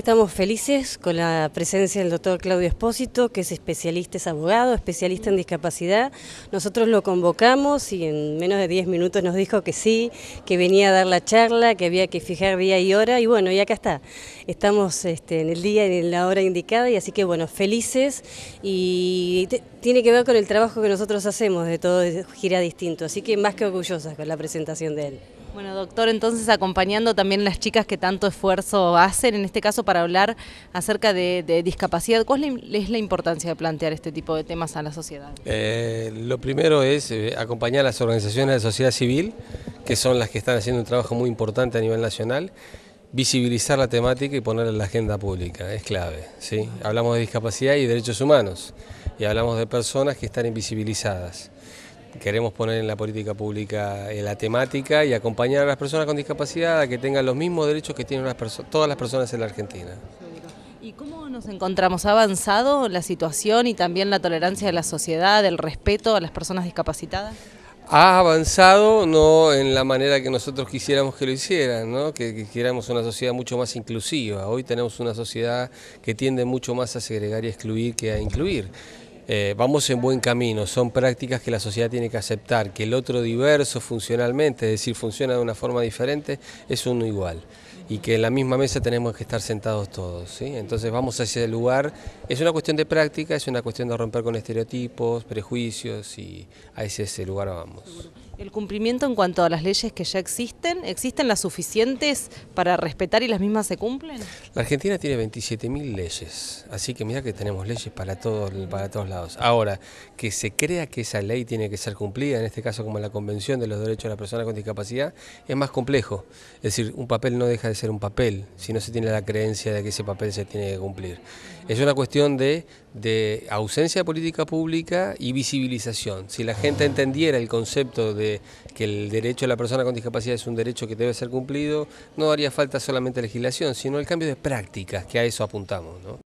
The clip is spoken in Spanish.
Estamos felices con la presencia del doctor Claudio Espósito, que es especialista, es abogado, especialista en discapacidad. Nosotros lo convocamos y en menos de 10 minutos nos dijo que sí, que venía a dar la charla, que había que fijar día y hora, y bueno, y acá está. Estamos este, en el día y en la hora indicada, y así que bueno, felices, y tiene que ver con el trabajo que nosotros hacemos, de todo gira distinto, así que más que orgullosas con la presentación de él. Bueno, doctor, entonces acompañando también las chicas que tanto esfuerzo hacen, en este caso para hablar acerca de, discapacidad, ¿cuál es la importancia de plantear este tipo de temas a la sociedad? Eh, lo primero es eh, acompañar a las organizaciones de sociedad civil, que son las que están haciendo un trabajo muy importante a nivel nacional, visibilizar la temática y ponerla en la agenda pública, es clave. ¿sí? Hablamos de discapacidad y derechos humanos, y hablamos de personas que están invisibilizadas. Queremos poner en la política pública eh, la temática y acompañar a las personas con discapacidad a que tengan los mismos derechos que tienen todas las personas en la Argentina. ¿Y cómo nos encontramos? ¿Ha avanzado la situación y también la tolerancia de la sociedad, el respeto a las personas discapacitadas? ha avanzado no en la manera que nosotros quisiéramos que lo hicieran, que quisiéramos una sociedad mucho más inclusiva. Hoy tenemos una sociedad que tiende mucho más a segregar y excluir que a incluir. Eh, vamos en buen camino, son prácticas que la sociedad tiene que aceptar, que el otro diverso funcionalmente, es decir, funciona de una forma diferente, es uno igual y que en la misma mesa tenemos que estar sentados todos. Entonces vamos a ese lugar. Es una cuestión de práctica, es una cuestión de romper con estereotipos, prejuicios y a ese, ese lugar vamos. ¿El cumplimiento en cuanto a las leyes que ya existen, existen las suficientes para respetar y las mismas se cumplen? La Argentina tiene 27.000 leyes, así que mira que tenemos leyes para, todos, para todos lados. Ahora, que se crea que esa ley tiene que ser cumplida, en este caso como la Convención de los Derechos de la Persona con Discapacidad, es más complejo. Es decir, un papel no deja de ser un papel si no se tiene la creencia de que ese papel se tiene que cumplir. Es una cuestión de, de ausencia de política pública y visibilización. Si la gente entendiera el concepto de que el derecho de la persona con discapacidad es un derecho que debe ser cumplido, no haría falta solamente legislación, sino el cambio de prácticas, que a eso apuntamos. ¿no?